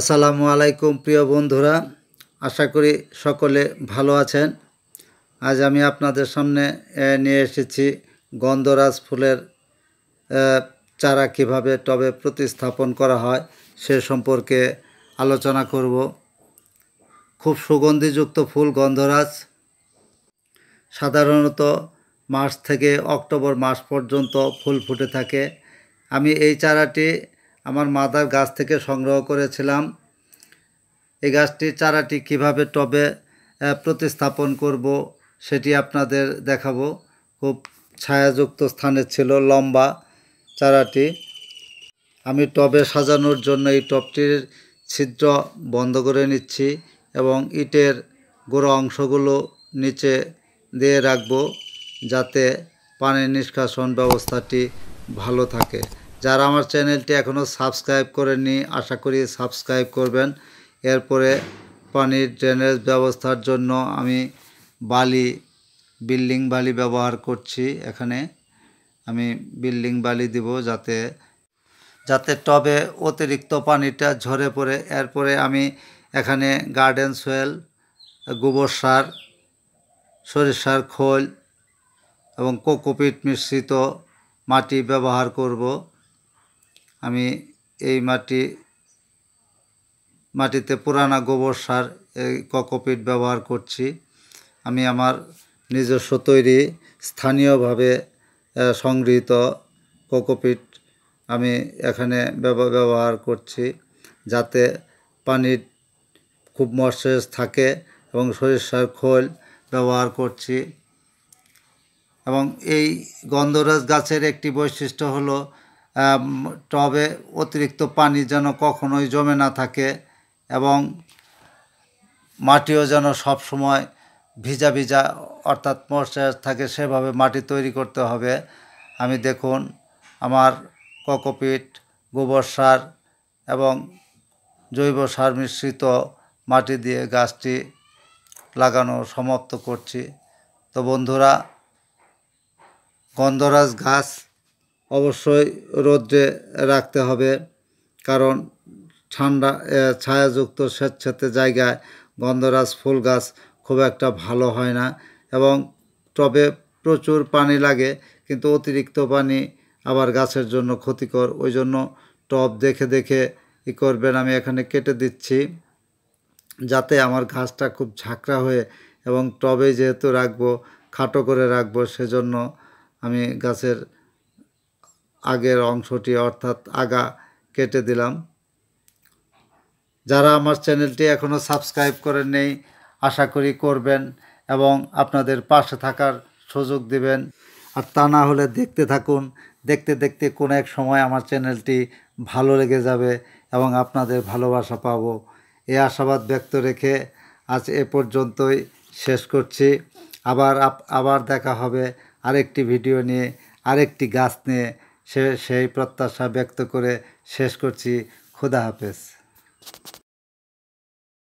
আসসালামু আলাইকুম প্রিয় বন্ধুরা আশা করি সকলে ভালো আছেন আজ আমি আপনাদের সামনে নিয়ে এসেছি গন্ধরাজ ফুলের চারা কিভাবে টবে প্রতিস্থাপন করা হয় সে সম্পর্কে আলোচনা করব খুব সুগন্ধিযুক্ত ফুল গন্ধরাজ সাধারণত মার্চ থেকে অক্টোবর মাস পর্যন্ত ফুল ফুটে থাকে আমি এই চারাটি আমার মাদার গাছ থেকে সংগ্রহ করেছিলাম এই গাছটির চারাটি কিভাবে টবে প্রতিস্থাপন করব সেটি আপনাদের দেখাবো খুব ছায়াযুক্ত স্থানে ছিল লম্বা চারাটি আমি টবে সাজানোর জন্য এই টবটির ছিদ্র বন্ধ করে নিচ্ছি এবং ইটের গোড়া অংশগুলো নিচে দিয়ে রাখব যাতে পানির নিষ্কাশন ব্যবস্থাটি ভালো থাকে যারা আমার চ্যানেলটি এখনও সাবস্ক্রাইব করেননি আশা করি সাবস্ক্রাইব করবেন এরপরে পানির ড্রেনেজ ব্যবস্থার জন্য আমি বালি বিল্ডিং বালি ব্যবহার করছি এখানে আমি বিল্ডিং বালি দিব যাতে যাতে টবে অতিরিক্ত পানিটা ঝরে পড়ে এরপরে আমি এখানে গার্ডেন সোয়েল গোবর সার সরিষার খোল এবং কোকোপিট মিশ্রিত মাটি ব্যবহার করব আমি এই মাটি মাটিতে পুরানা গোবর সার এই ককোপিট ব্যবহার করছি আমি আমার নিজস্ব তৈরি স্থানীয়ভাবে সংগৃহীত কোকোপিট আমি এখানে ব্যবহার করছি যাতে পানির খুব মশেজ থাকে এবং সরিষার খোল ব্যবহার করছি এবং এই গন্ধরাজ গাছের একটি বৈশিষ্ট্য হলো টবে অতিরিক্ত পানি যেন কখনোই জমে না থাকে এবং মাটিও যেন সব সময় ভিজা ভিজা অর্থাৎ মশার থাকে সেভাবে মাটি তৈরি করতে হবে আমি দেখুন আমার ককোপিট গোবর সার এবং জৈব সার মিশ্রিত মাটি দিয়ে গাছটি লাগানো সমাপ্ত করছি তো বন্ধুরা গন্ধরাজ গাছ অবশ্যই রোদ্রে রাখতে হবে কারণ ঠান্ডা ছায়াযুক্ত স্বেচ্ছাতে জায়গায় গন্ধরাজ ফুল গাছ খুব একটা ভালো হয় না এবং টবে প্রচুর পানি লাগে কিন্তু অতিরিক্ত পানি আবার গাছের জন্য ক্ষতিকর ওই জন্য টব দেখে দেখে ই করবেন আমি এখানে কেটে দিচ্ছি যাতে আমার ঘাসটা খুব ঝাঁকড়া হয়ে এবং টবে যেহেতু রাখবো খাটো করে রাখবো সেজন্য আমি গাছের আগের অংশটি অর্থাৎ আগা কেটে দিলাম যারা আমার চ্যানেলটি এখনও সাবস্ক্রাইব করেন নেই আশা করি করবেন এবং আপনাদের পাশে থাকার সুযোগ দিবেন আর তা না হলে দেখতে থাকুন দেখতে দেখতে কোনো এক সময় আমার চ্যানেলটি ভালো লেগে যাবে এবং আপনাদের ভালোবাসা পাব এ আশাবাদ ব্যক্ত রেখে আজ এ পর্যন্তই শেষ করছি আবার আবার দেখা হবে আরেকটি ভিডিও নিয়ে আরেকটি গাছ নিয়ে সে সেই প্রত্যাশা ব্যক্ত করে শেষ করছি খুদা হাফেজ